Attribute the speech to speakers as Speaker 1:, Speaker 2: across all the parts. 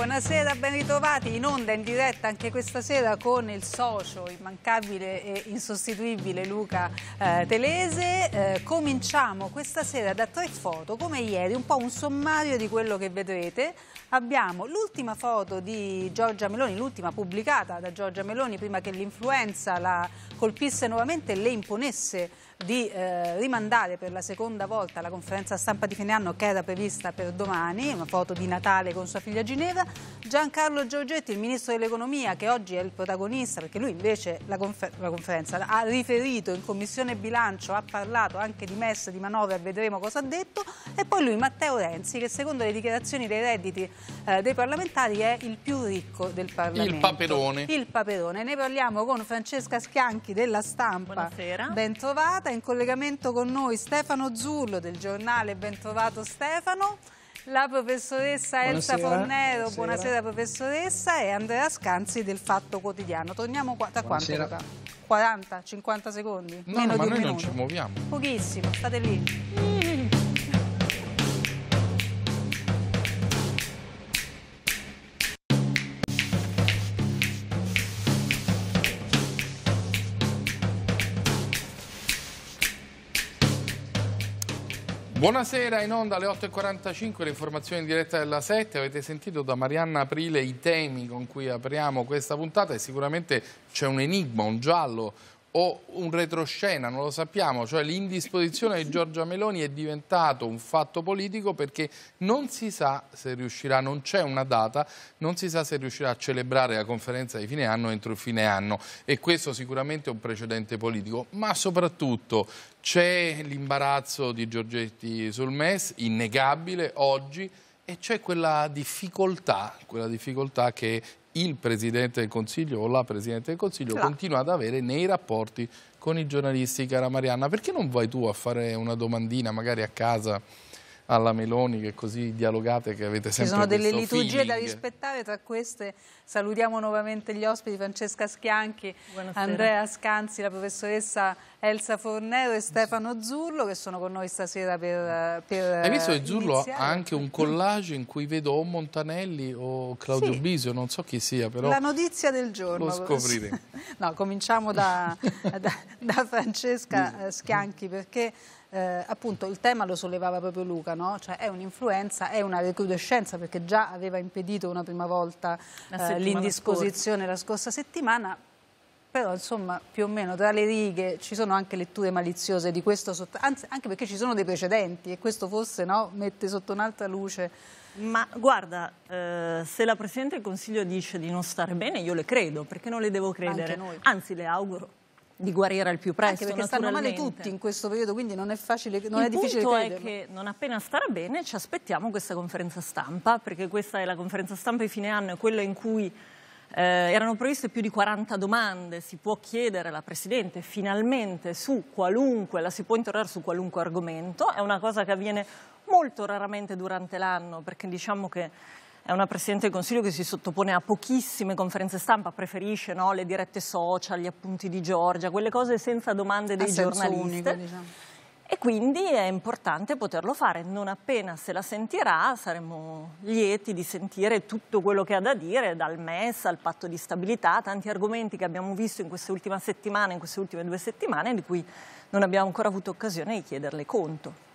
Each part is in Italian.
Speaker 1: buonasera, ben ritrovati in onda, in diretta anche questa sera con il socio immancabile e insostituibile Luca eh, Telese. Eh, cominciamo questa sera da tre foto, come ieri, un po' un sommario di quello che vedrete. Abbiamo l'ultima foto di Giorgia Meloni, l'ultima pubblicata da Giorgia Meloni prima che l'influenza la colpisse nuovamente e le imponesse di eh, rimandare per la seconda volta la conferenza stampa di fine anno che era prevista per domani, una foto di Natale con sua figlia Ginevra, Giancarlo Giorgetti, il ministro dell'economia, che oggi è il protagonista, perché lui invece la, confer la conferenza ha riferito in commissione bilancio, ha parlato anche di messa, di manovra, vedremo cosa ha detto, e poi lui Matteo Renzi, che secondo le dichiarazioni dei redditi eh, dei parlamentari è il più ricco del Parlamento. Il paperone. Il paperone. Ne parliamo con Francesca Schianchi della Stampa. Buonasera. Bentrovata, in collegamento con noi Stefano Zullo del giornale Bentrovato Stefano la professoressa Elsa buonasera, Fornero, buonasera. buonasera. professoressa, e Andrea Scanzi del Fatto Quotidiano. Torniamo qua, da quanto? 40, 50 secondi? No, meno ma di un noi minuto. non ci muoviamo. Pochissimo, state lì.
Speaker 2: Buonasera, in onda alle 8.45 le informazioni in diretta della 7. Avete sentito da Marianna Aprile i temi con cui apriamo questa puntata e sicuramente c'è un enigma, un giallo, o un retroscena, non lo sappiamo, cioè l'indisposizione di Giorgia Meloni è diventato un fatto politico perché non si sa se riuscirà, non c'è una data, non si sa se riuscirà a celebrare la conferenza di fine anno entro il fine anno e questo sicuramente è un precedente politico, ma soprattutto c'è l'imbarazzo di Giorgetti sul MES, innegabile oggi, e c'è quella difficoltà, quella difficoltà che il Presidente del Consiglio o la Presidente del Consiglio la. continua ad avere nei rapporti con i giornalisti, cara Marianna. Perché non vai tu a fare una domandina magari a casa alla Meloni che così dialogate che avete sempre Ci sono delle liturgie feeling. da
Speaker 1: rispettare, tra queste salutiamo nuovamente gli ospiti Francesca Schianchi, Buonasera. Andrea Scanzi, la professoressa Elsa Fornero e Stefano Zurlo che sono con noi stasera per, per Hai visto che Zurlo iniziare? ha
Speaker 2: anche un collage in cui vedo o Montanelli o Claudio sì. Bisio, non so chi sia però... La
Speaker 1: notizia del giorno. Lo scopriremo. no, cominciamo da, da, da Francesca Schianchi perché eh, appunto il tema lo sollevava proprio Luca, no? cioè è un'influenza, è una recrudescenza perché già aveva impedito una prima volta eh, l'indisposizione la scorsa settimana, però insomma più o meno tra le righe ci sono anche letture maliziose di questo, anzi anche perché ci sono dei precedenti e questo forse no, mette sotto un'altra luce. Ma guarda,
Speaker 3: eh, se la Presidente del Consiglio dice di non stare bene, io le credo, perché non le devo credere, anzi le auguro di guarire al più presto. Anche perché stanno male tutti in
Speaker 1: questo periodo, quindi non è, facile, non è difficile credere. Il punto è
Speaker 3: che non appena starà bene ci aspettiamo questa conferenza stampa, perché questa è la conferenza stampa di fine anno, è quella in cui eh, erano previste più di 40 domande, si può chiedere alla Presidente finalmente su qualunque, la si può interrogare su qualunque argomento, è una cosa che avviene molto raramente durante l'anno, perché diciamo che è una Presidente del Consiglio che si sottopone a pochissime conferenze stampa, preferisce no, le dirette social, gli appunti di Giorgia, quelle cose senza domande dei giornalisti. Diciamo. E quindi è importante poterlo fare, non appena se la sentirà saremo lieti di sentire tutto quello che ha da dire, dal MES al patto di stabilità, tanti argomenti che abbiamo visto in queste ultime settimane, in queste ultime due settimane, di cui non abbiamo ancora avuto occasione di chiederle conto.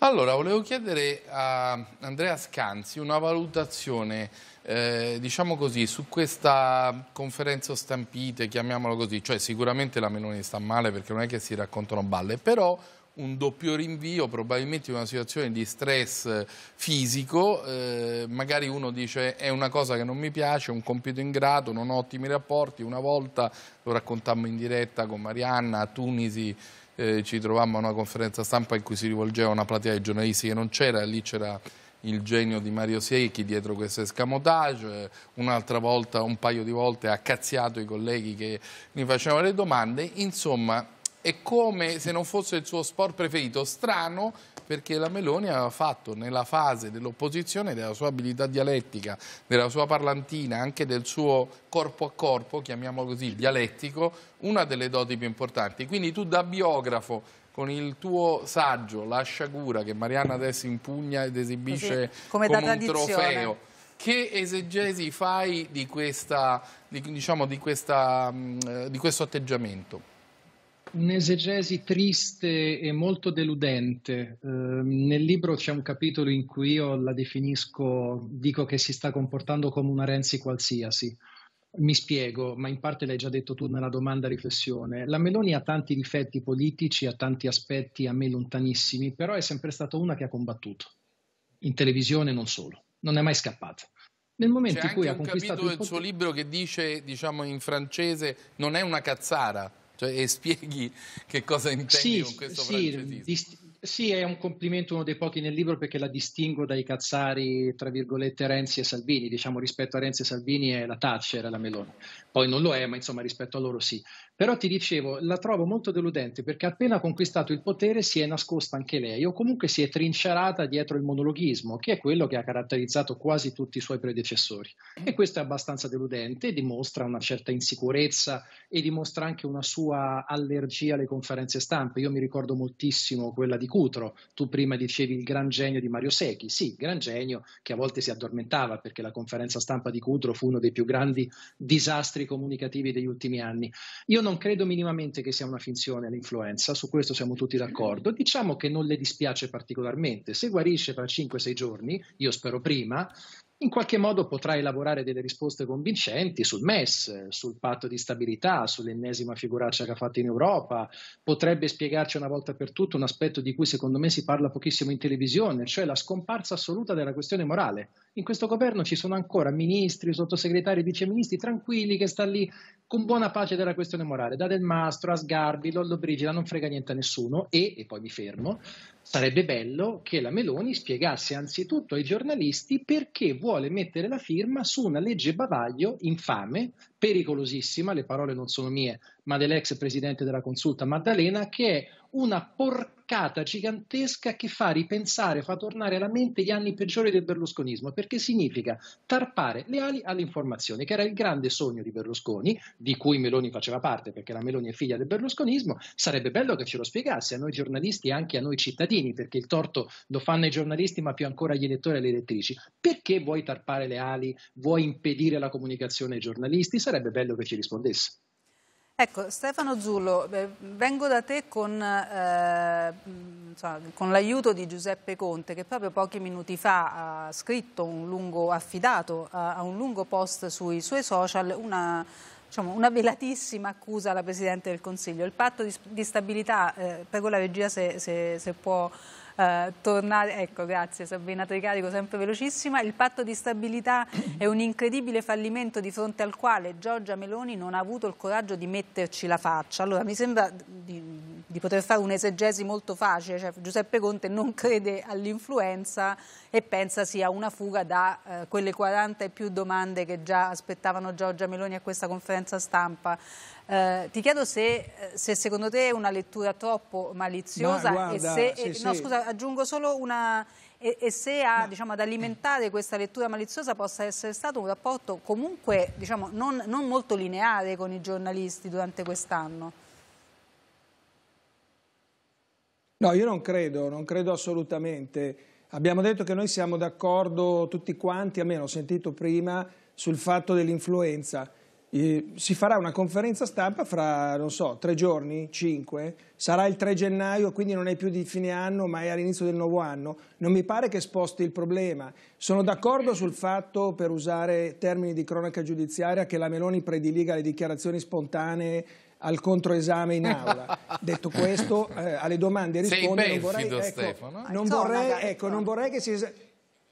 Speaker 2: Allora, volevo chiedere a Andrea Scanzi una valutazione, eh, diciamo così, su questa conferenza stampite, chiamiamolo così, cioè sicuramente la Meloni sta male perché non è che si raccontano balle, però un doppio rinvio, probabilmente in una situazione di stress fisico, eh, magari uno dice è una cosa che non mi piace, un compito ingrato, non ho ottimi rapporti, una volta lo raccontammo in diretta con Marianna a Tunisi eh, ci trovammo a una conferenza stampa in cui si rivolgeva una platea di giornalisti che non c'era, lì c'era il genio di Mario Secchi dietro questo escamotage, un'altra volta, un paio di volte ha cazziato i colleghi che mi facevano le domande, insomma è come se non fosse il suo sport preferito. Strano perché la Meloni aveva fatto nella fase dell'opposizione della sua abilità dialettica, della sua parlantina, anche del suo corpo a corpo, chiamiamolo così, dialettico, una delle doti più importanti. Quindi tu da biografo con il tuo saggio La sciagura che Mariana adesso impugna ed esibisce sì, come, come un trofeo che esegesi fai di, questa, di, diciamo, di, questa, mm, eh, di questo atteggiamento?
Speaker 4: Un'esegesi triste e molto deludente. Eh, nel libro c'è un capitolo in cui io la definisco, dico che si sta comportando come una Renzi qualsiasi. Mi spiego, ma in parte l'hai già detto tu nella domanda riflessione. La Meloni ha tanti difetti politici, ha tanti aspetti a me lontanissimi, però è sempre stata una che ha combattuto, in televisione non solo, non è mai scappata. Nel momento in cui ha conquistato... C'è anche un capitolo del suo
Speaker 2: libro che dice, diciamo in francese, non è una cazzara. Cioè, e spieghi che cosa intendi sì, con questo sì, francesismo.
Speaker 4: Dist- sì, è un complimento, uno dei pochi nel libro, perché la distingo dai cazzari, tra virgolette, Renzi e Salvini. Diciamo, rispetto a Renzi e Salvini è la Thatcher la Meloni. Poi non lo è, ma insomma, rispetto a loro sì. Però ti dicevo, la trovo molto deludente, perché appena conquistato il potere si è nascosta anche lei, o comunque si è trincerata dietro il monologhismo, che è quello che ha caratterizzato quasi tutti i suoi predecessori. E questo è abbastanza deludente, dimostra una certa insicurezza e dimostra anche una sua allergia alle conferenze stampa. Io mi ricordo moltissimo quella di Cuba Cutro. Tu prima dicevi il gran genio di Mario Secchi, sì, gran genio che a volte si addormentava perché la conferenza stampa di Cutro fu uno dei più grandi disastri comunicativi degli ultimi anni. Io non credo minimamente che sia una finzione l'influenza, su questo siamo tutti d'accordo. Diciamo che non le dispiace particolarmente, se guarisce fra 5-6 giorni, io spero prima, in qualche modo potrà elaborare delle risposte convincenti sul MES, sul patto di stabilità, sull'ennesima figuraccia che ha fatto in Europa, potrebbe spiegarci una volta per tutte un aspetto di cui secondo me si parla pochissimo in televisione, cioè la scomparsa assoluta della questione morale. In questo governo ci sono ancora ministri, sottosegretari, viceministri tranquilli che stanno lì con buona pace della questione morale, da Del Mastro a Sgarbi, Lollobrigida, non frega niente a nessuno e, e poi mi fermo, Sarebbe bello che la Meloni spiegasse anzitutto ai giornalisti perché vuole mettere la firma su una legge bavaglio infame, pericolosissima, le parole non sono mie, ma dell'ex presidente della consulta Maddalena, che è una porcata gigantesca che fa ripensare, fa tornare alla mente gli anni peggiori del berlusconismo, perché significa tarpare le ali all'informazione, che era il grande sogno di Berlusconi, di cui Meloni faceva parte, perché la Meloni è figlia del berlusconismo, sarebbe bello che ce lo spiegasse a noi giornalisti e anche a noi cittadini, perché il torto lo fanno i giornalisti, ma più ancora gli elettori e le elettrici. Perché vuoi tarpare le ali, vuoi impedire la comunicazione ai giornalisti? Sarebbe bello che ci rispondesse.
Speaker 1: Ecco, Stefano Zullo, eh, vengo da te con, eh, mm, con l'aiuto di Giuseppe Conte che proprio pochi minuti fa ha scritto, un lungo, affidato a, un lungo post sui suoi social una, diciamo, una velatissima accusa alla Presidente del Consiglio. Il patto di, di stabilità, eh, prego la regia se, se, se può eh, tornare, ecco grazie Sabrina Tricarico, sempre velocissima, il patto di stabilità è un incredibile fallimento di fronte al quale Giorgia Meloni non ha avuto il coraggio di metterci la faccia. Allora mi sembra di, di poter fare un'esegesi molto facile, cioè, Giuseppe Conte non crede all'influenza e pensa sia una fuga da eh, quelle 40 e più domande che già aspettavano Giorgia Meloni a questa conferenza stampa. Eh, ti chiedo se, eh, se, secondo te è una lettura troppo maliziosa Ma, guarda, e se... Sì, e, eh, sì. scusa, aggiungo solo una... E, e, se a, diciamo, ad alimentare questa lettura maliziosa possa essere stato un rapporto comunque diciamo, non, non, molto lineare con i giornalisti durante quest'anno.
Speaker 5: No, io non credo, non credo assolutamente. Abbiamo detto che noi siamo d'accordo tutti quanti, almeno ho sentito prima, sul fatto dell'influenza si farà una conferenza stampa fra, non so, tre giorni, cinque, sarà il 3 gennaio, quindi non è più di fine anno, ma è all'inizio del nuovo anno, non mi pare che sposti il problema. Sono d'accordo sul fatto, per usare termini di cronaca giudiziaria, che la Meloni prediliga le dichiarazioni spontanee al controesame in aula. Detto questo, eh, alle domande risponde, Sei non vorrei, ecco, Stefano. non, vorrei, ecco non vorrei che si...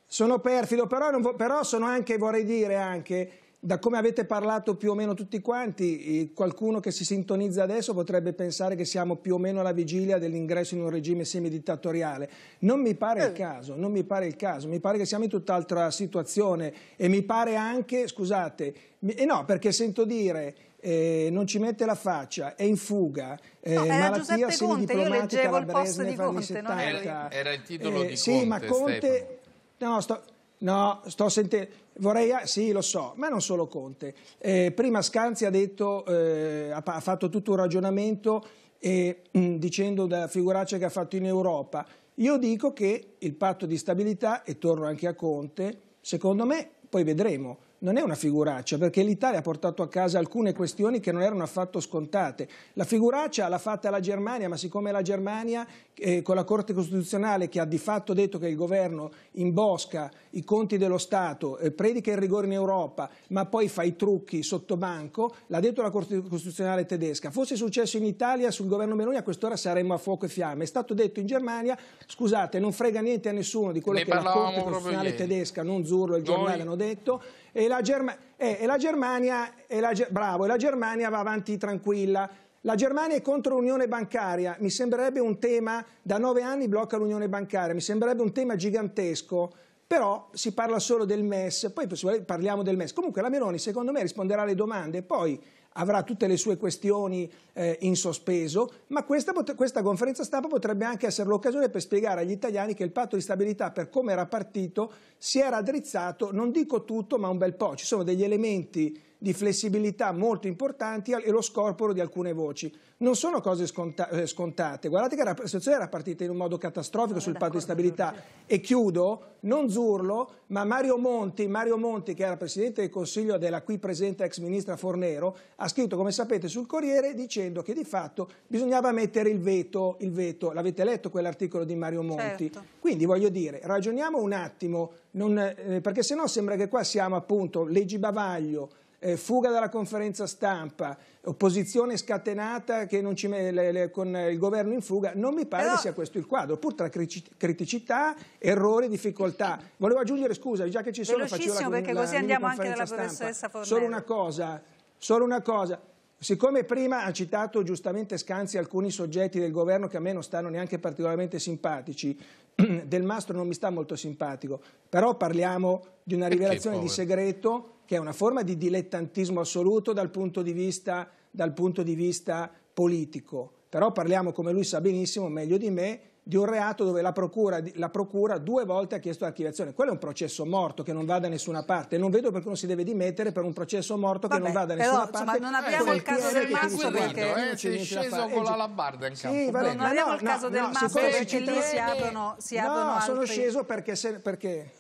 Speaker 5: Sono perfido, però, vo... però sono anche, vorrei dire anche da come avete parlato più o meno tutti quanti, qualcuno che si sintonizza adesso potrebbe pensare che siamo più o meno alla vigilia dell'ingresso in un regime semidittatoriale. Non mi pare il eh. caso, non mi pare il caso, mi pare che siamo in tutt'altra situazione e mi pare anche, scusate, e eh, no, perché sento dire eh, non ci mette la faccia, è in fuga, eh, no, era malattia semidiplomatica, la Bresne, anni 70. Era,
Speaker 2: era il titolo eh, di sì, Conte, ma Conte... Stefano.
Speaker 5: No, sto, No, sto sentendo, vorrei, sì lo so, ma non solo Conte. Eh, prima Scanzi ha, detto, eh, ha, fatto tutto un ragionamento eh, dicendo della figuraccia che ha fatto in Europa. Io dico che il patto di stabilità, e torno anche a Conte, secondo me, poi vedremo, non è una figuraccia perché l'Italia ha portato a casa alcune questioni che non erano affatto scontate. La figuraccia l'ha fatta la Germania, ma siccome la Germania eh, con la Corte Costituzionale che ha di fatto detto che il governo imbosca i conti dello Stato, eh, predica il rigore in Europa, ma poi fa i trucchi sotto banco, l'ha detto la Corte Costituzionale tedesca. Fosse successo in Italia sul governo Meloni a quest'ora saremmo a fuoco e fiamme. È stato detto in Germania, scusate, non frega niente a nessuno di quello ne che la Corte Costituzionale tedesca, non Zurlo e il giornale hanno detto e la, Germa- eh, e la Germania, e la bravo, la Germania va avanti tranquilla. La Germania è contro l'unione bancaria, mi sembrerebbe un tema, da nove anni blocca l'unione bancaria, mi sembrerebbe un tema gigantesco, però si parla solo del MES, poi parliamo del MES. Comunque la Meloni secondo me risponderà alle domande, poi avrà tutte le sue questioni eh, in sospeso, ma questa, questa conferenza stampa potrebbe anche essere l'occasione per spiegare agli italiani che il patto di stabilità, per come era partito, si era addrizzato, non dico tutto, ma un bel po'. Ci sono degli elementi di flessibilità molto importanti e lo scorporo di alcune voci. Non sono cose sconta eh, scontate. Guardate che la situazione era partita in un modo catastrofico ah, sul patto di stabilità. E chiudo, non Zurlo, ma Mario Monti, Mario Monti, che era Presidente del Consiglio della qui presente ex ministra Fornero, ha scritto, come sapete, sul Corriere dicendo che di fatto bisognava mettere il veto. Il veto. L'avete letto quell'articolo di Mario Monti? Certo. Quindi voglio dire, ragioniamo un attimo, non, eh, perché sennò sembra che qua siamo appunto leggi bavaglio, eh, fuga dalla conferenza stampa, opposizione scatenata me, le, le, con il governo in fuga, non mi pare Però... che sia questo il quadro, pur tra criticità, errori, difficoltà. Volevo aggiungere, scusa, già che ci sono, faccio la, perché la, così la andiamo anche dalla professoressa Fornello. Solo una cosa, solo una cosa. Siccome prima ha citato giustamente Scanzi alcuni soggetti del governo che a me non stanno neanche particolarmente simpatici, del Mastro non mi sta molto simpatico, però parliamo di una rivelazione di segreto che è una forma di dilettantismo assoluto dal punto di vista, punto di vista politico. Però parliamo, come lui sa benissimo, meglio di me, di un reato dove la procura, la procura, due volte ha chiesto archiviazione. Quello è un processo morto che non va da nessuna parte. Non vedo perché uno si deve dimettere per un processo morto Vabbè, che non va da nessuna però, parte. Ma non abbiamo il caso del Masso perché è eh, sceso con la labarda in campo. Sì, vabbè, non abbiamo no, il caso no, del Masso perché lì si aprono, si no, aprono altri... sono sceso perché, se, perché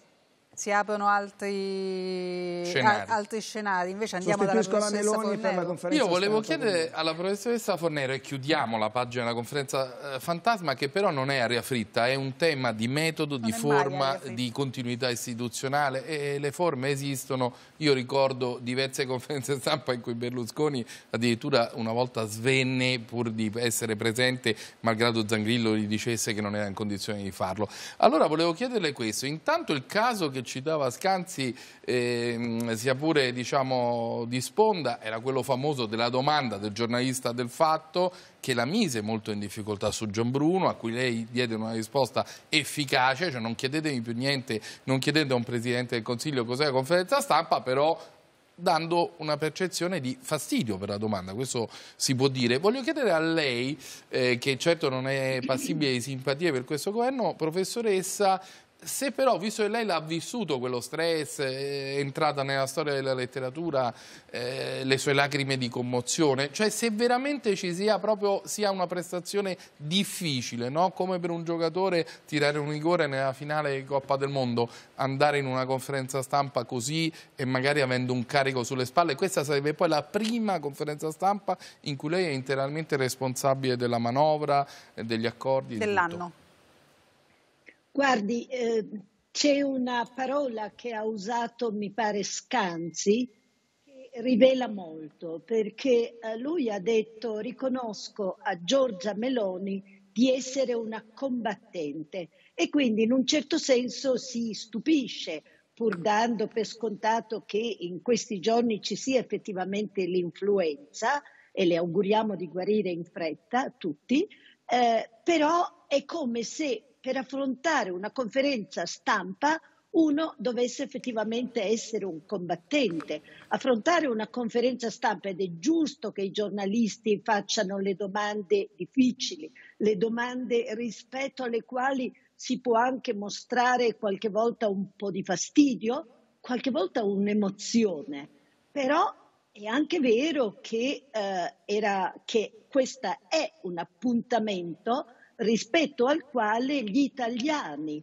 Speaker 1: si aprono
Speaker 2: altri
Speaker 5: scenari,
Speaker 1: altri scenari. invece andiamo dalla professoressa Meloni Fornero. la Io volevo chiedere
Speaker 2: alla professoressa Fornero e chiudiamo la pagina della conferenza eh, fantasma che però non è aria fritta, è un tema di metodo, non di forma, di continuità istituzionale e le forme esistono. Io ricordo diverse conferenze stampa in cui Berlusconi addirittura una volta svenne pur di essere presente malgrado Zangrillo gli dicesse che non era in condizione di farlo. Allora volevo chiederle questo, intanto il caso che citava Scanzi, eh, sia pure diciamo, di sponda, era quello famoso della domanda del giornalista del fatto che la mise molto in difficoltà su Gian Bruno, a cui lei diede una risposta efficace, cioè non chiedetemi più niente, non chiedete a un Presidente del Consiglio cos'è la conferenza stampa, però dando una percezione di fastidio per la domanda, questo si può dire. Voglio chiedere a lei, eh, che certo non è passibile di simpatie per questo governo, professoressa, se però, visto che lei l'ha vissuto quello stress, è entrata nella storia della letteratura, eh, le sue lacrime di commozione, cioè se veramente ci sia proprio sia una prestazione difficile, no? come per un giocatore tirare un rigore nella finale di Coppa del Mondo, andare in una conferenza stampa così e magari avendo un carico sulle spalle, questa sarebbe poi la prima conferenza stampa in cui lei è interamente responsabile della manovra, eh, degli accordi. Dell'anno.
Speaker 6: Guardi, eh, c'è una parola che ha usato, mi pare, Scanzi, che rivela molto, perché eh, lui ha detto riconosco a Giorgia Meloni di essere una combattente e quindi in un certo senso si stupisce pur dando per scontato che in questi giorni ci sia effettivamente l'influenza e le auguriamo di guarire in fretta tutti, eh, però è come se per affrontare una conferenza stampa uno dovesse effettivamente essere un combattente. Affrontare una conferenza stampa ed è giusto che i giornalisti facciano le domande difficili, le domande rispetto alle quali si può anche mostrare qualche volta un po' di fastidio, qualche volta un'emozione, però è anche vero che, eh, era, che questo è un appuntamento rispetto al quale gli italiani,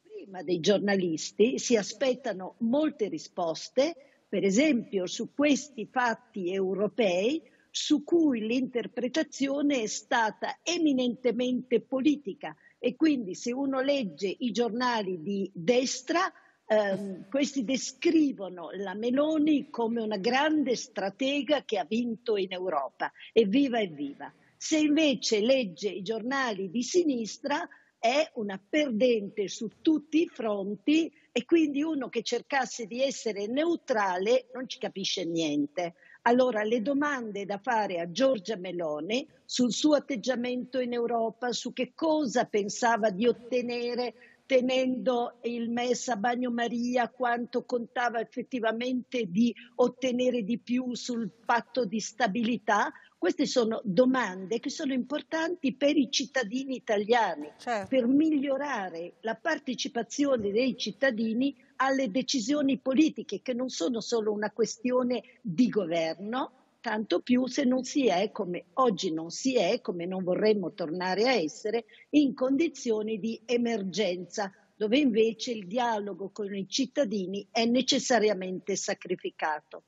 Speaker 6: prima dei giornalisti, si aspettano molte risposte, per esempio su questi fatti europei su cui l'interpretazione è stata eminentemente politica e quindi se uno legge i giornali di destra, ehm, questi descrivono la Meloni come una grande stratega che ha vinto in Europa. Evviva, evviva! Se invece legge i giornali di sinistra è una perdente su tutti i fronti e quindi uno che cercasse di essere neutrale non ci capisce niente. Allora le domande da fare a Giorgia Meloni sul suo atteggiamento in Europa, su che cosa pensava di ottenere tenendo il MES a bagnomaria, quanto contava effettivamente di ottenere di più sul patto di stabilità, queste sono domande che sono importanti per i cittadini italiani, certo. per migliorare la partecipazione dei cittadini alle decisioni politiche, che non sono solo una questione di governo, tanto più se non si è, come oggi non si è, come non vorremmo tornare a essere, in condizioni di emergenza, dove invece il dialogo con i cittadini
Speaker 1: è necessariamente sacrificato.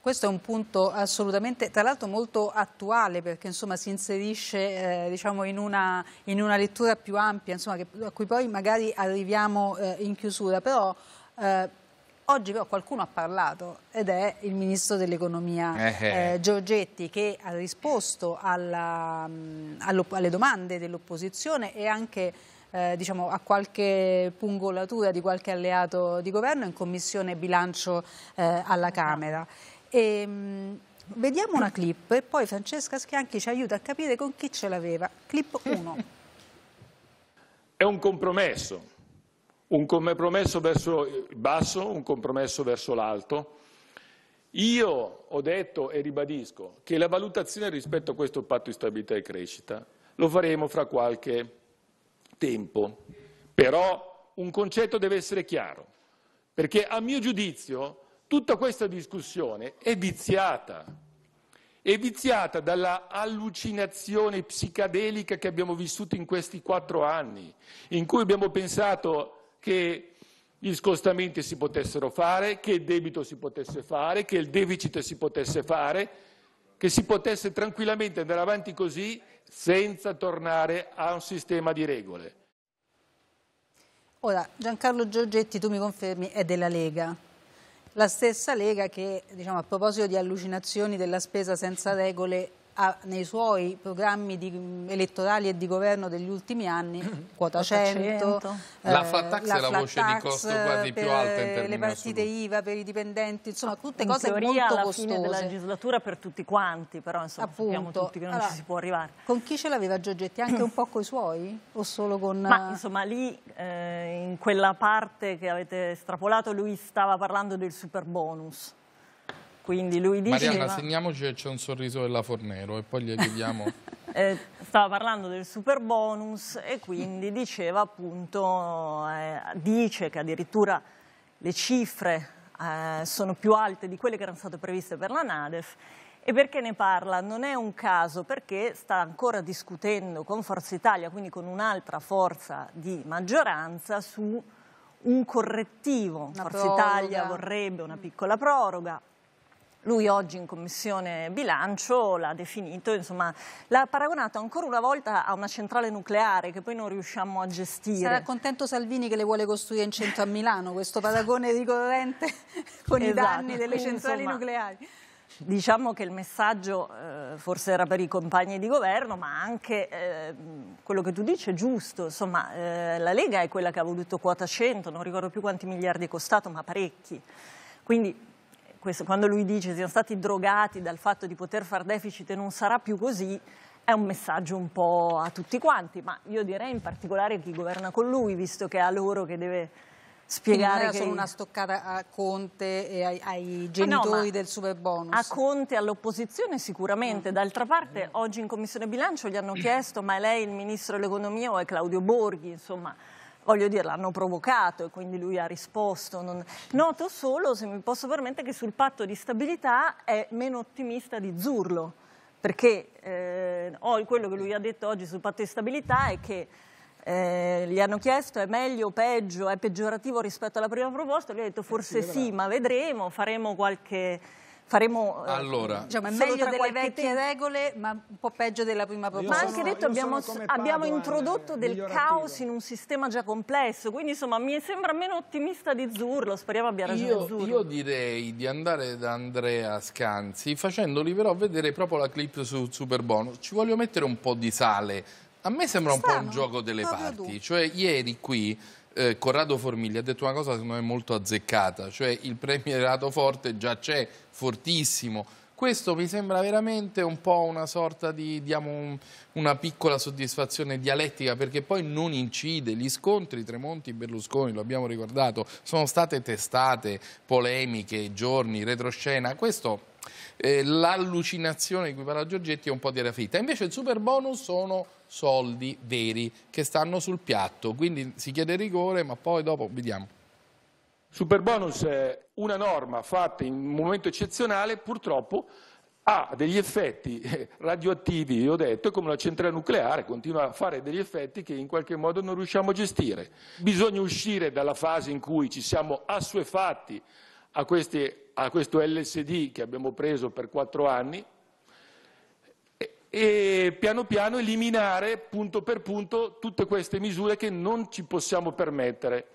Speaker 1: Questo è un punto assolutamente, tra l'altro molto attuale perché insomma, si inserisce eh, diciamo in, una, in, una, lettura più ampia insomma, che, a cui poi magari arriviamo eh, in chiusura, però eh, oggi però qualcuno ha parlato ed è il Ministro dell'Economia eh, eh. Eh, Giorgetti che ha risposto alla, alle domande dell'opposizione e anche eh, diciamo, a qualche pungolatura di qualche alleato di governo in commissione bilancio eh, alla Camera. E, ehm, vediamo una clip e poi Francesca Schianchi ci aiuta a capire con chi ce l'aveva. Clip 1.
Speaker 7: È un compromesso, un compromesso verso il basso, un compromesso verso l'alto. Io ho detto e ribadisco che la valutazione rispetto a questo patto di stabilità e crescita lo faremo fra qualche tempo. Però un concetto deve essere chiaro, perché a mio giudizio Tutta questa discussione è viziata, è viziata dalla allucinazione psicadelica che abbiamo vissuto in questi quattro anni, in cui abbiamo pensato che gli scostamenti si potessero fare, che il debito si potesse fare, che il deficit si potesse fare, che si potesse tranquillamente andare avanti così senza tornare a un sistema di regole.
Speaker 1: Ora, Giancarlo Giorgetti, tu mi confermi, è della Lega la stessa Lega che diciamo, a proposito di allucinazioni della spesa senza regole ha, nei suoi programmi di, mm, elettorali e di governo degli ultimi anni, mm-hmm. quota 100, eh, la flat tax la è la flat voce di costo quasi più alta in termini le partite assoluti. IVA per i dipendenti, insomma tutte
Speaker 3: in cose teoria, molto costose. In alla fine della legislatura per tutti quanti, però insomma Appunto. sappiamo tutti che non allora, ci si può arrivare.
Speaker 1: Con chi ce l'aveva Giorgetti? Anche un po' coi suoi? O solo con... Ma eh,
Speaker 3: insomma lì, eh, in quella parte che avete strapolato, lui stava parlando del super bonus
Speaker 2: quindi lui diceva... Marianna, segniamoci che c'è un sorriso della Fornero e poi gli chiediamo...
Speaker 3: eh, stava parlando del super bonus e quindi diceva appunto, eh, dice che addirittura le cifre eh, sono più alte di quelle che erano state previste per la Nadef e perché ne parla? Non è un caso perché sta ancora discutendo con Forza Italia, quindi con un'altra forza di maggioranza, su un correttivo. Una Forza proroga. Italia vorrebbe una piccola proroga, lui oggi in commissione bilancio l'ha definito, insomma, l'ha paragonato ancora una volta a una centrale nucleare che poi non riusciamo a gestire.
Speaker 1: Sarà contento Salvini che le vuole costruire in centro a Milano, questo paragone ricorrente con esatto. i danni esatto, delle centrali insomma, nucleari.
Speaker 3: Diciamo che il messaggio eh, forse era per i compagni di governo, ma anche eh, quello che tu dici è giusto. Insomma, eh, la Lega è quella che ha voluto quota 100, non ricordo più quanti miliardi è costato, ma parecchi. Quindi questo, quando lui dice siamo stati drogati dal fatto di poter far deficit e non sarà più così, è un messaggio un po' a tutti quanti, ma io direi in particolare a chi governa con lui, visto che è a loro che deve spiegare non che... solo una
Speaker 1: stoccata a Conte e ai, ai genitori no, del super bonus. A
Speaker 3: Conte e all'opposizione sicuramente. Mm. D'altra parte mm. oggi in Commissione Bilancio gli hanno chiesto ma è lei il Ministro dell'Economia o è Claudio Borghi? Insomma, voglio dire, l'hanno provocato e quindi lui ha risposto. Non... Noto solo, se mi posso permettere, che sul patto di stabilità è meno ottimista di Zurlo, perché eh, oh, quello che lui ha detto oggi sul patto di stabilità è che eh, gli hanno chiesto è meglio o peggio, è peggiorativo rispetto alla prima proposta, lui ha detto eh forse sì, ma vedremo, faremo qualche faremo eh, allora, diciamo, è meglio delle vecchie tempo. regole ma un po' peggio della prima proposta ma anche detto abbiamo, abbiamo introdotto eh, del caos in un sistema già complesso quindi insomma mi sembra meno ottimista di Zurlo speriamo abbia ragione io,
Speaker 2: Zurlo io direi di andare da Andrea Scanzi facendoli però vedere proprio la clip su Superbono ci voglio mettere un po' di sale a me sembra un po' un gioco delle parti, cioè ieri qui eh, Corrado Formigli ha detto una cosa secondo me molto azzeccata, cioè il premierato forte già c'è, fortissimo, questo mi sembra veramente un po' una sorta di, diamo un, una piccola soddisfazione dialettica perché poi non incide, gli scontri Tremonti-Berlusconi, lo abbiamo ricordato, sono state testate, polemiche, giorni, retroscena, questo eh, l'allucinazione di cui parla Giorgetti è un po' di raffita, invece il super bonus sono soldi veri che stanno sul piatto. Quindi si chiede rigore, ma poi dopo vediamo. Superbonus è una norma fatta in un momento eccezionale, purtroppo ha degli effetti
Speaker 7: radioattivi, io ho detto, come la centrale nucleare continua a fare degli effetti che in qualche modo non riusciamo a gestire. Bisogna uscire dalla fase in cui ci siamo assuefatti a, questi, a questo LSD che abbiamo preso per quattro anni, e piano piano eliminare punto per punto tutte queste misure che non ci possiamo permettere.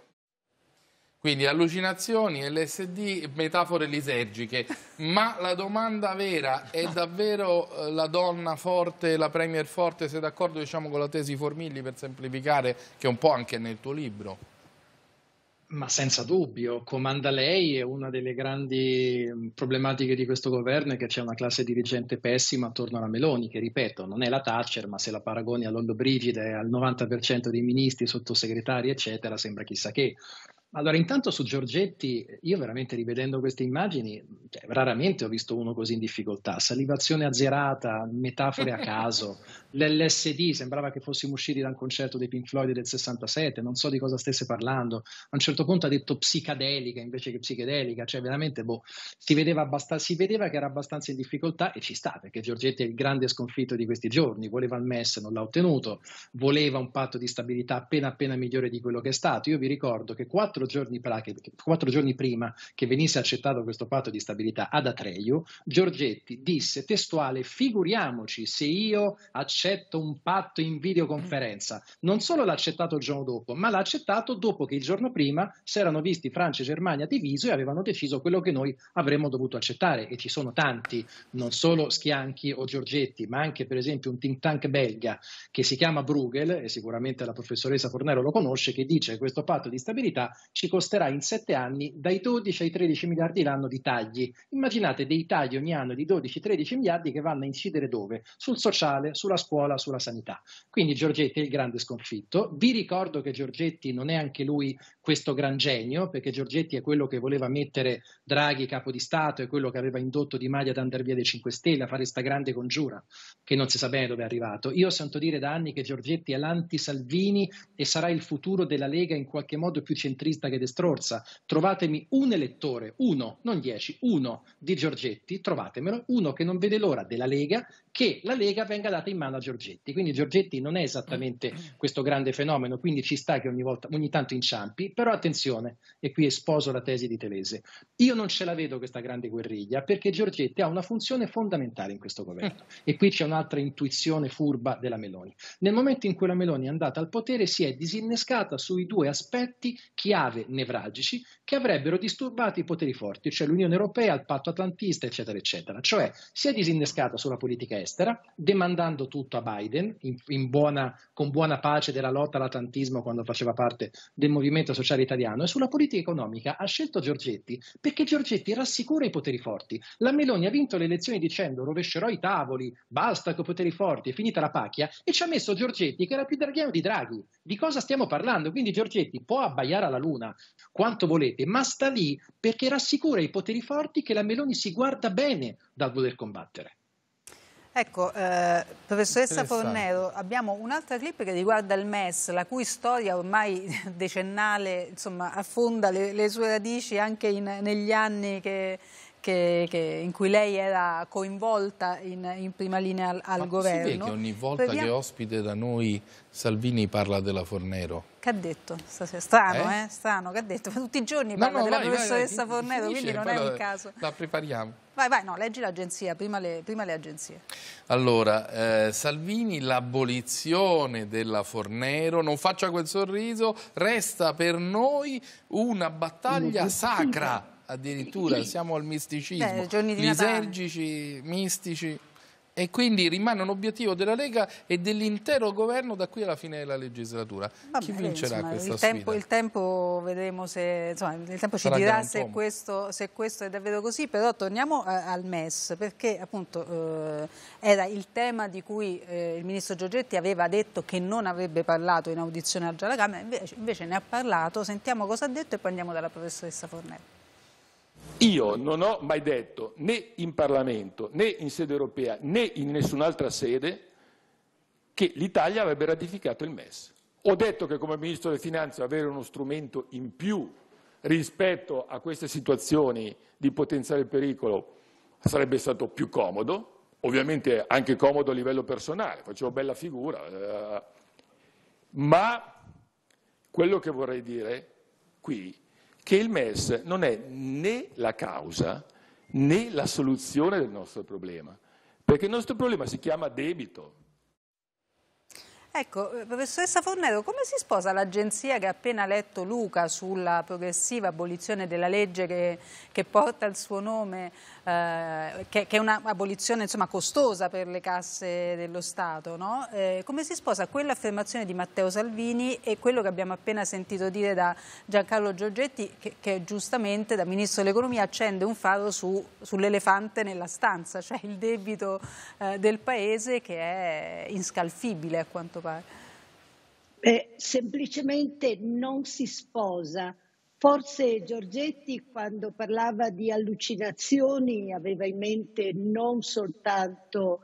Speaker 2: Quindi allucinazioni, LSD, metafore lisergiche, ma la domanda vera è davvero eh, la donna forte, la premier forte, sei d'accordo diciamo, con la tesi Formilli per semplificare, che è un po' anche nel tuo libro?
Speaker 4: Ma senza dubbio, comanda lei e una delle grandi problematiche di questo governo è che c'è una classe dirigente pessima attorno alla Meloni, che ripeto, non è la Thatcher, ma se la paragoni a Brigida e al 90% dei ministri, sottosegretari, eccetera, sembra chissà che. Allora, intanto su Giorgetti, io veramente rivedendo queste immagini, cioè, raramente ho visto uno così in difficoltà. Salivazione azzerata, metafore a caso, l'LSD, sembrava che fossimo usciti da un concerto dei Pink Floyd del 67, non so di cosa stesse parlando. A un certo punto ha detto psicadelica invece che psichedelica, cioè veramente, boh, si vedeva, abbast- si vedeva che era abbastanza in difficoltà e ci sta, perché Giorgetti è il grande sconfitto di questi giorni. Voleva il MES, non l'ha ottenuto, voleva un patto di stabilità appena appena migliore di quello che è stato. Io vi ricordo che quattro quattro giorni, pra, che, quattro giorni prima che venisse accettato questo patto di stabilità ad Atreio, Giorgetti disse testuale: Figuriamoci se io accetto un patto in videoconferenza. Non solo l'ha accettato il giorno dopo, ma l'ha accettato dopo che il giorno prima si erano visti Francia e Germania diviso e avevano deciso quello che noi avremmo dovuto accettare. E ci sono tanti, non solo Schianchi o Giorgetti, ma anche per esempio un think tank belga che si chiama Bruegel, e sicuramente la professoressa Fornero lo conosce, che dice che questo patto di stabilità ci costerà in sette anni dai 12 ai 13 miliardi l'anno di tagli. Immaginate dei tagli ogni anno di 12-13 miliardi che vanno a incidere dove? Sul sociale, sulla scuola, sulla sanità. Quindi Giorgetti è il grande sconfitto. Vi ricordo che Giorgetti non è anche lui questo gran genio, perché Giorgetti è quello che voleva mettere Draghi capo di Stato, è quello che aveva indotto Di Maio ad andare via dei 5 Stelle, a fare questa grande congiura, che non si sa bene dove è arrivato. Io sento dire da anni che Giorgetti è l'anti-Salvini e sarà il futuro della Lega in qualche modo più centrista che destrorza. Trovatemi un elettore, uno, non dieci, uno di Giorgetti, trovatemelo, uno che non vede l'ora della Lega che la Lega venga data in mano a Giorgetti. Quindi Giorgetti non è esattamente mm. questo grande fenomeno, quindi ci sta che ogni, volta, ogni tanto inciampi, però attenzione, e qui esposo la tesi di Telese, io non ce la vedo questa grande guerriglia perché Giorgetti ha una funzione fondamentale in questo governo mm. e qui c'è un'altra intuizione furba della Meloni. Nel momento in cui la Meloni è andata al potere si è disinnescata sui due aspetti chiave nevralgici che avrebbero disturbato i poteri forti, cioè l'Unione Europea, il patto atlantista, eccetera, eccetera. Cioè si è disinnescata sulla politica estera, demandando tutto a Biden, in, in buona, con buona pace della lotta all'atlantismo quando faceva parte del movimento sociale italiano, e sulla politica economica ha scelto Giorgetti perché Giorgetti rassicura i poteri forti. La Meloni ha vinto le elezioni dicendo rovescerò i tavoli, basta con i poteri forti, è finita la pacchia, e ci ha messo Giorgetti che era più draghiano di Draghi. Di cosa stiamo parlando? Quindi Giorgetti può abbaiare alla luna quanto volete, ma sta lì perché rassicura i poteri forti che la Meloni si guarda bene dal voler combattere.
Speaker 1: Ecco, eh, professoressa Fornero, abbiamo un'altra clip che riguarda il MES, la cui storia ormai decennale insomma, affonda le, le sue radici anche in, negli anni che, che, che in cui lei era coinvolta in, in prima linea al, al governo. Si vede che ogni volta Previamo... che
Speaker 2: ospite da noi Salvini parla della Fornero.
Speaker 1: Che ha detto? Strano, eh? eh? Strano, che ha detto? Tutti i giorni parla no, no, della vai, professoressa vai, vai, Fornero, quindi non è un caso. La prepariamo. Vai, vai, no, leggi l'agenzia, prima, prima le, agenzie.
Speaker 2: Allora, eh, Salvini, l'abolizione della Fornero, non faccia quel sorriso, resta per noi una battaglia sacra addirittura, siamo al misticismo, Beh, lisergici, mistici e quindi rimane un obiettivo della Lega e dell'intero governo da qui alla fine della legislatura. Vabbè, Chi vincerà insomma, questa il tempo,
Speaker 1: sfida? Il tempo vedremo se insomma, il tempo ci Sarà dirà se questo, se questo, è davvero così, però torniamo a, eh, al MES perché appunto eh, era il tema di cui eh, il ministro Giorgetti aveva detto che non avrebbe parlato in audizione oggi alla Camera, invece, invece ne ha parlato, sentiamo cosa ha detto e poi andiamo dalla professoressa Fornelli.
Speaker 7: Io non ho mai detto né in Parlamento né in sede europea né in nessun'altra sede che l'Italia avrebbe ratificato il MES. Ho detto che come Ministro delle Finanze avere uno strumento in più rispetto a queste situazioni di potenziale pericolo sarebbe stato più comodo, ovviamente anche comodo a livello personale, facevo bella figura, eh, ma quello che vorrei dire qui che il MES non è né la causa né la soluzione del nostro problema, perché il nostro problema si chiama debito,
Speaker 1: Ecco, eh, professoressa Fornero, come si sposa l'agenzia che ha appena letto Luca sulla progressiva abolizione della legge che, che porta il suo nome, eh, che, che, è un'abolizione costosa per le casse dello Stato, no? eh, come si sposa quell'affermazione di Matteo Salvini e quello che abbiamo appena sentito dire da Giancarlo Giorgetti, che, che giustamente da Ministro dell'Economia accende un faro su, sull'elefante nella stanza, cioè il debito eh, del Paese che è inscalfibile a quanto pare? particolare? Beh,
Speaker 6: semplicemente non si sposa. Forse Giorgetti quando parlava di allucinazioni aveva in mente non soltanto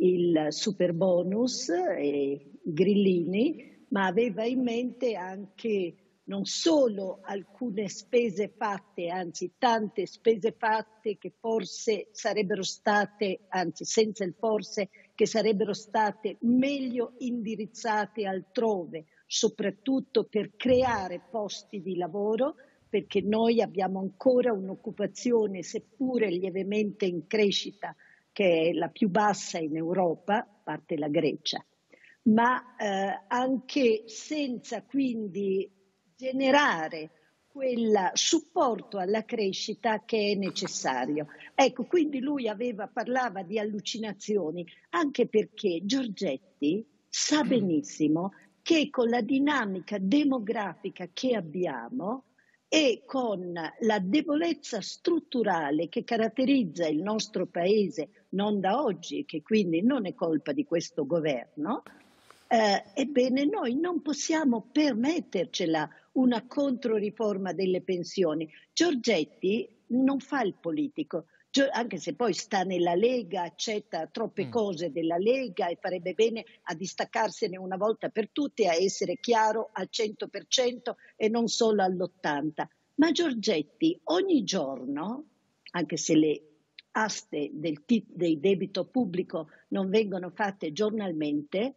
Speaker 6: il super bonus e i grillini, ma aveva in mente anche non solo alcune spese fatte, anzi tante spese fatte che forse sarebbero state, anzi senza il forse, che sarebbero state meglio indirizzate altrove, soprattutto per creare posti di lavoro, perché noi abbiamo ancora un'occupazione, seppure lievemente in crescita, che è la più bassa in Europa, a parte la Grecia, ma eh, anche senza quindi generare quel supporto alla crescita che è necessario. Ecco, quindi lui aveva, parlava di allucinazioni, anche perché Giorgetti sa benissimo che con la dinamica demografica che abbiamo e con la debolezza strutturale che caratterizza il nostro paese non da oggi, che quindi non è colpa di questo governo, eh, ebbene noi non possiamo permettercela una controriforma delle pensioni. Giorgetti non fa il politico, anche se poi sta nella Lega, accetta troppe mm. cose della Lega e farebbe bene a distaccarsene una volta per tutte, a essere chiaro al 100% e non solo all'80%. Ma Giorgetti ogni giorno, anche se le aste del, del debito pubblico non vengono fatte giornalmente,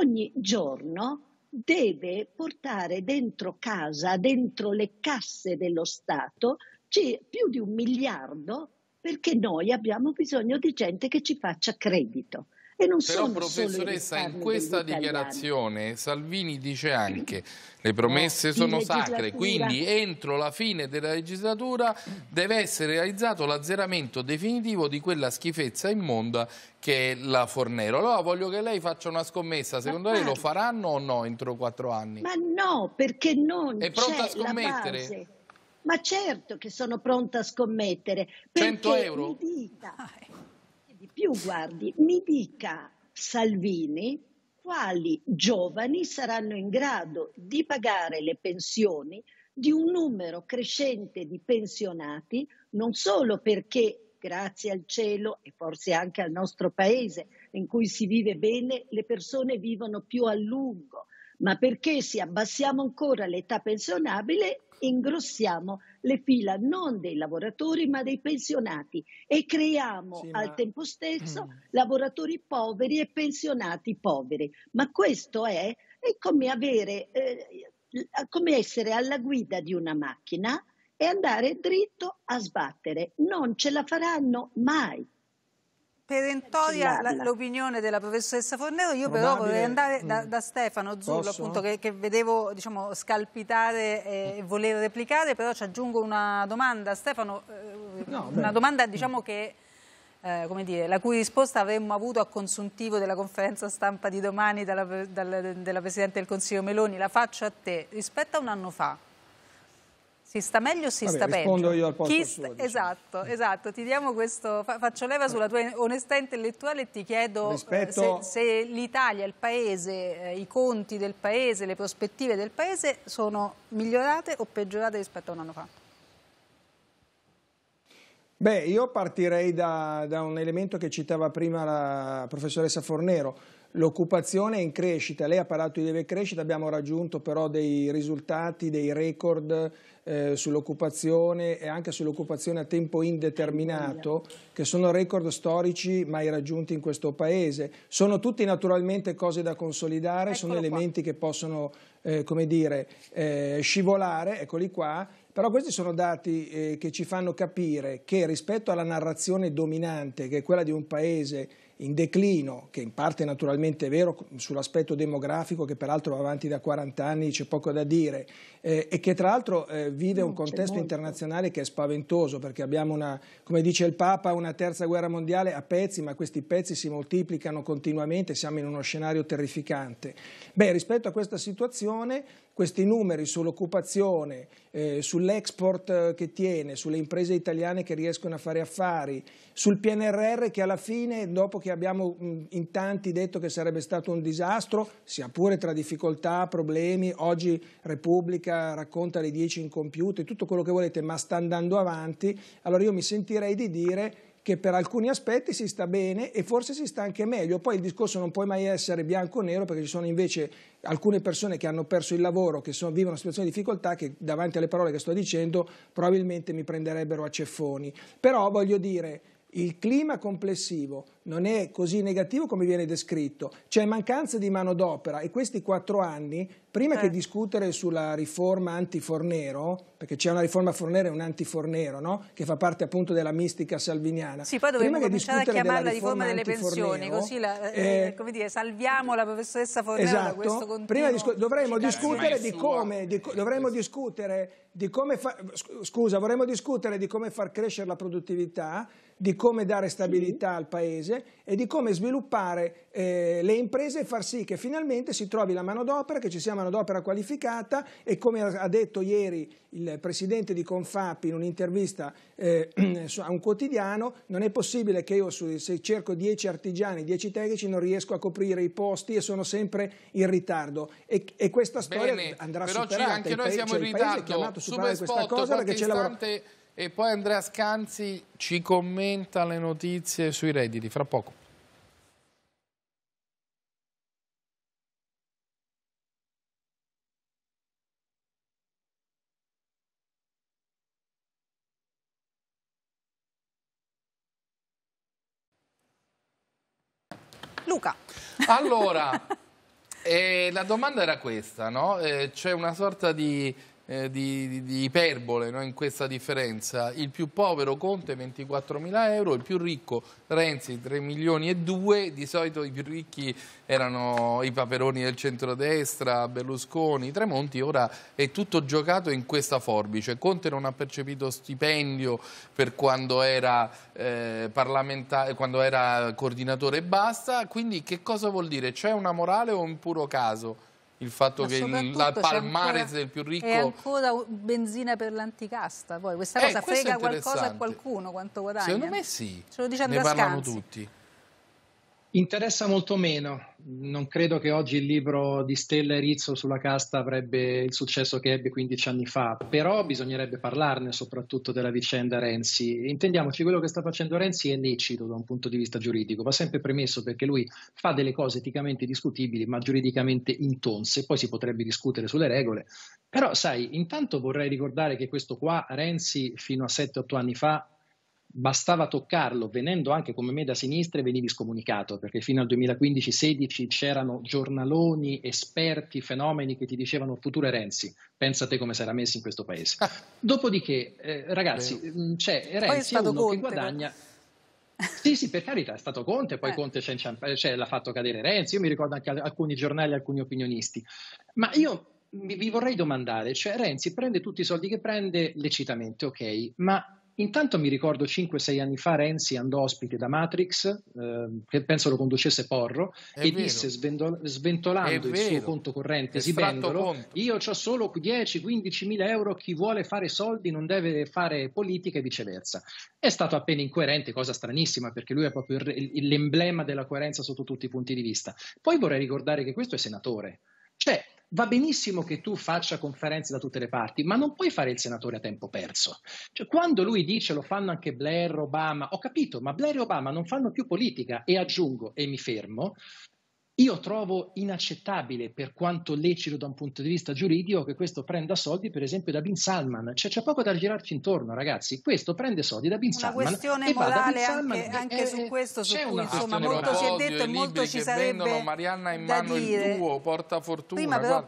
Speaker 6: ogni giorno deve portare dentro casa, dentro le casse dello Stato, più di un miliardo perché noi abbiamo bisogno di gente che ci faccia credito. E non Però, sono professoressa, in questa dichiarazione
Speaker 2: Salvini dice anche le eh, promesse no, sono sacre, quindi entro la fine della legislatura deve essere realizzato l'azzeramento definitivo di quella schifezza immonda che è la Fornero. Allora voglio che lei faccia una scommessa, secondo ma lei lo faranno o no entro quattro anni? Ma
Speaker 6: no, perché non è pronta a scommettere? Ma certo che sono pronta a scommettere. 100 euro? Mi dica, ah, ecco più guardi, mi dica Salvini quali giovani saranno in grado di pagare le pensioni di un numero crescente di pensionati, non solo perché, grazie al cielo e forse anche al nostro paese, in cui si vive bene, le persone vivono più a lungo, ma perché se abbassiamo ancora l'età pensionabile, ingrossiamo le fila non dei lavoratori ma dei pensionati e creiamo sì, al tempo stesso mm. lavoratori poveri e pensionati poveri. Ma questo è, è come, avere, eh, come essere alla guida di una macchina e andare dritto a sbattere. Non ce la faranno mai perentoria
Speaker 1: l'opinione della professoressa Fornero, io Probabile, però vorrei andare da, mm. da Stefano Zullo, posso? appunto, che, che vedevo diciamo, scalpitare e mm. voler replicare, però ci aggiungo una domanda, Stefano, eh, no, una beh. domanda diciamo che... Eh, come dire, la cui risposta avremmo avuto a consuntivo della conferenza stampa di domani dalla, dalla, della Presidente del Consiglio Meloni, la faccio a te, rispetto a un anno fa, si sta meglio o si Vabbè, sta rispondo peggio? Rispondo io al posto suo, diciamo. Esatto, diciamo. esatto. Ti diamo questo, faccio leva sulla tua onestà intellettuale e ti chiedo eh, Rispetto... se, se l'Italia, il Paese, eh, i conti del Paese, le prospettive del Paese sono migliorate o peggiorate rispetto a un anno fa?
Speaker 5: Beh, io partirei da, da un elemento che citava prima la professoressa Fornero L'occupazione è in crescita, lei ha parlato di deve crescita, abbiamo raggiunto però dei risultati, dei record eh, sull'occupazione e anche sull'occupazione a tempo indeterminato, che sono record storici mai raggiunti in questo Paese. Sono tutti naturalmente cose da consolidare, Eccolo sono elementi qua. che possono eh, come dire, eh, scivolare, eccoli qua, però questi sono dati eh, che ci fanno capire che rispetto alla narrazione dominante, che è quella di un paese in declino, che in parte naturalmente è vero sull'aspetto demografico che peraltro va avanti da 40 anni, c'è poco da dire, eh, e che tra l'altro eh, vive non un contesto internazionale che è spaventoso perché abbiamo una, come dice il Papa, una terza guerra mondiale a pezzi, ma questi pezzi si moltiplicano continuamente, siamo in uno scenario terrificante. Beh, rispetto a questa situazione questi numeri sull'occupazione, eh, sull'export eh, che tiene, sulle imprese italiane che riescono a fare affari, sul PNRR che alla fine, dopo che abbiamo in tanti detto che sarebbe stato un disastro, sia pure tra difficoltà, problemi, oggi Repubblica racconta le 10 incompiute, tutto quello che volete, ma sta andando avanti, allora io mi sentirei di dire che per alcuni aspetti si sta bene e forse si sta anche meglio. Poi il discorso non può mai essere bianco o nero perché ci sono invece alcune persone che hanno perso il lavoro, che sono, vivono una situazione di difficoltà, che davanti alle parole che sto dicendo probabilmente mi prenderebbero a ceffoni. Però voglio dire, il clima complessivo, non è così negativo come viene descritto. C'è mancanza di manodopera e questi quattro anni, prima eh. che discutere sulla riforma antifornero, perché c'è una riforma fornero e un antifornero, no? che fa parte appunto della mistica salviniana. Sì, poi dovremmo cominciare a chiamarla riforma, riforma delle pensioni, così la, eh, eh,
Speaker 1: come dire, salviamo la professoressa Fornero esatto, da questo contesto. Prima discu dovremmo discutere di come,
Speaker 5: di, dovremmo discutere di come fa, scusa, vorremmo discutere di come far crescere la produttività, di come dare stabilità sì. al paese imprese e di come sviluppare eh, le imprese e far sì che finalmente si trovi la manodopera, che ci sia manodopera qualificata e come ha detto ieri il presidente di Confap in un'intervista eh, a un quotidiano, non è possibile che io se cerco 10 artigiani, 10 tecnici non riesco a coprire i posti e sono sempre in ritardo e, e questa storia Bene, andrà però superata. Però anche noi siamo cioè in ritardo. superare questa cosa perché c'è lavoro. E poi
Speaker 2: Andrea Scanzi ci commenta le notizie sui redditi, fra poco.
Speaker 1: Luca. Allora,
Speaker 2: eh, la domanda era questa, no? Eh, C'è una sorta di eh, di, di, iperbole no? in questa differenza. Il più povero Conte 24 mila euro, il più ricco Renzi 3 milioni e 2, di solito i più ricchi erano i paperoni del centrodestra, Berlusconi, Tremonti, ora è tutto giocato in questa forbice. Conte non ha percepito stipendio per quando era, eh, quando era coordinatore e basta, quindi che cosa vuol dire? C'è una morale o un puro caso? il fatto Ma che il, la Palmares ancora, del più ricco... È
Speaker 1: ancora benzina per l'anticasta, poi questa eh, cosa frega qualcosa a qualcuno quanto guadagna. Secondo me sì, Ce lo dice diciamo ne parlano
Speaker 4: tutti. Interessa molto meno. Non credo che oggi il libro di Stella e Rizzo sulla casta avrebbe il successo che ebbe 15 anni fa, però bisognerebbe parlarne soprattutto della vicenda Renzi. Intendiamoci, quello che sta facendo Renzi è lecito da un punto di vista giuridico, va sempre premesso perché lui fa delle cose eticamente discutibili ma giuridicamente intonse, poi si potrebbe discutere sulle regole. Però sai, intanto vorrei ricordare che questo qua Renzi fino a 7-8 anni fa bastava toccarlo, venendo anche come me da sinistra, e venivi scomunicato, perché fino al 2015-16 c'erano giornaloni, esperti, fenomeni che ti dicevano future Renzi, pensa a te come sarà messo in questo paese. Ah. Dopodiché, eh, ragazzi, Beh. Mm, c'è Renzi è uno Conte, che guadagna... No? Sì, sì, per carità, è stato Conte, poi eh. Conte c'è, eh, c'è, l'ha fatto cadere Renzi, io mi ricordo anche alcuni giornali, alcuni opinionisti, ma io vi vorrei domandare, cioè Renzi prende tutti i soldi che prende lecitamente, ok, ma Intanto mi ricordo 5-6 anni fa Renzi andò ospite da Matrix, eh, che penso lo conducesse Porro, È e vero. disse svendol- sventolando il suo conto corrente, esibendolo, conto. io ho solo 10-15 mila euro, chi vuole fare soldi non deve fare politica e viceversa. È stato appena incoerente, cosa stranissima, perché lui è proprio l'emblema della coerenza sotto tutti i punti di vista. Poi vorrei ricordare che questo è senatore, cioè, va benissimo che tu faccia conferenze da tutte le parti, ma non puoi fare il senatore a tempo perso. Cioè, quando lui dice lo fanno anche Blair, Obama, ho capito, ma Blair e Obama non fanno più politica e aggiungo e mi fermo, io trovo inaccettabile, per quanto lecito da un punto di vista giuridico, che questo prenda soldi, per esempio, da Bin Salman. Cioè, c'è poco da girarci intorno, ragazzi. Questo prende soldi da Bin Una Salman. Una questione morale anche,
Speaker 1: anche eh, su eh, questo, su cui insomma, molto si è detto e molto ci sarebbe
Speaker 2: Marianna in da mano dire. il tuo, porta fortuna. Prima però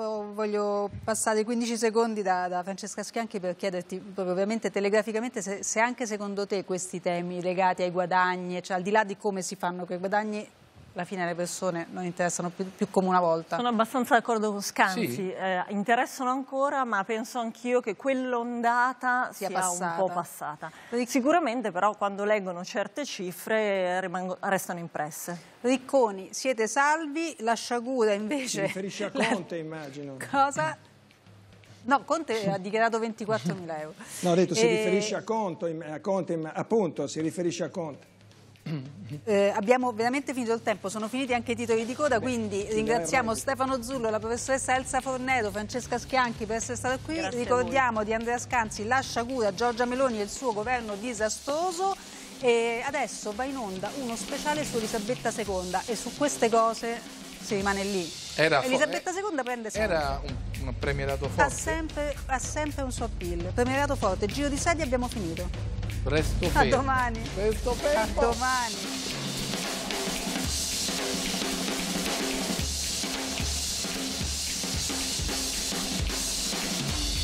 Speaker 1: oh, voglio passare 15 secondi da, da, Francesca Schianchi per chiederti, proprio ovviamente telegraficamente, se, se anche secondo te questi temi legati ai guadagni, cioè al di là di come si fanno quei guadagni, alla fine le persone non interessano più, più, come una volta. Sono abbastanza d'accordo
Speaker 3: con Scanzi, sì. eh, interessano ancora, ma penso anch'io che quell'ondata sia, sia un po' passata. Sicuramente però quando leggono certe cifre rimango, restano impresse.
Speaker 1: Ricconi, siete salvi, la sciagura invece... Si riferisce a Conte, la... immagino. Cosa? No, Conte ha dichiarato 24 mila euro. No, ha detto e... si eh, riferisce a,
Speaker 5: Conte, appunto, si riferisce a Conte.
Speaker 1: Eh, abbiamo veramente finito il tempo, sono finiti anche i titoli di coda, Beh, quindi ringraziamo veramente. Stefano Zullo, la professoressa Elsa Fornero, Francesca Schianchi per essere stata qui. Grazie Ricordiamo di Andrea Scanzi Lascia Cura, Giorgia Meloni e il suo governo disastroso. E adesso va in onda uno speciale su Elisabetta II e su queste cose si rimane lì. Era Elisabetta II prende sempre. Era
Speaker 2: un, un premierato forte. Ha
Speaker 1: sempre, ha sempre un suo appeal. Premierato forte, giro di sedia abbiamo finito.
Speaker 2: Presto A pe.
Speaker 1: domani. Presto pe. A domani.